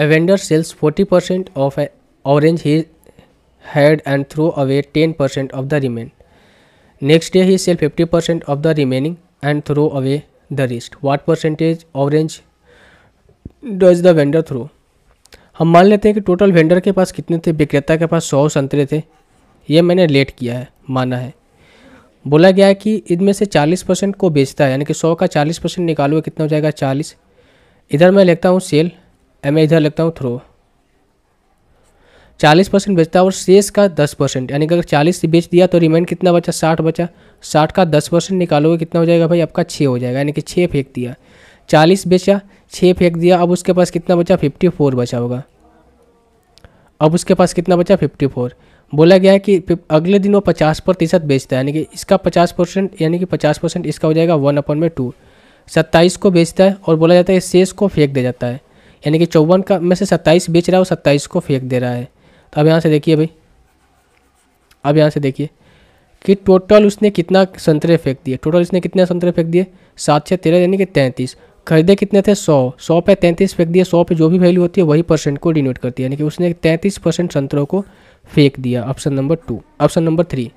एवेंडर sells forty percent of orange he had and throw away ten percent of the remain next day he sell fifty percent of the remaining and throw away the rest what percentage orange does the vendor throw हम मान लेते हैं कि total vendor के पास कितने थे विक्रेता के पास सौ संतरे थे ये मैंने लेट किया है माना है बोला गया है कि इनमें से चालीस परसेंट को बेचता है यानी कि सौ का चालीस परसेंट निकालो कितना हो जाएगा चालीस इधर मैं लेता हूँ सेल मैं इधर लिखता हूँ थ्रो चालीस परसेंट बेचता और शेष का दस परसेंट यानी कि अगर चालीस से बेच दिया तो रिमाइंड कितना बचा साठ बचा साठ का दस परसेंट निकालोगे कितना हो जाएगा भाई आपका छः हो जाएगा यानी कि छः फेंक दिया चालीस बेचा छः फेंक दिया अब उसके पास कितना बचा फिफ्टी फोर बचा होगा अब उसके पास कितना बचा फिफ्टी फोर बोला गया है कि अगले दिन वो पचास प्रतिशत बेचता है यानी कि इसका पचास परसेंट यानी कि पचास परसेंट इसका हो जाएगा वन अपन में टू सत्ताईस को बेचता है और बोला जाता है शेष को फेंक दिया जाता है यानी कि चौवन का में से सत्ताईस बेच रहा है और सत्ताईस को फेंक दे रहा है तो अब यहाँ से देखिए भाई अब यहाँ से देखिए कि टोटल उसने कितना संतरे फेंक दिए टोटल उसने कितने संतरे फेंक दिए सात छः तेरह यानी कि तैंतीस खरीदे कितने थे सौ सौ पे तैंतीस फेंक दिए सौ पे जो भी वैल्यू होती है वही परसेंट को डिनोट करती है यानी कि उसने तैंतीस परसेंट संतरों को फेंक दिया option number two option number three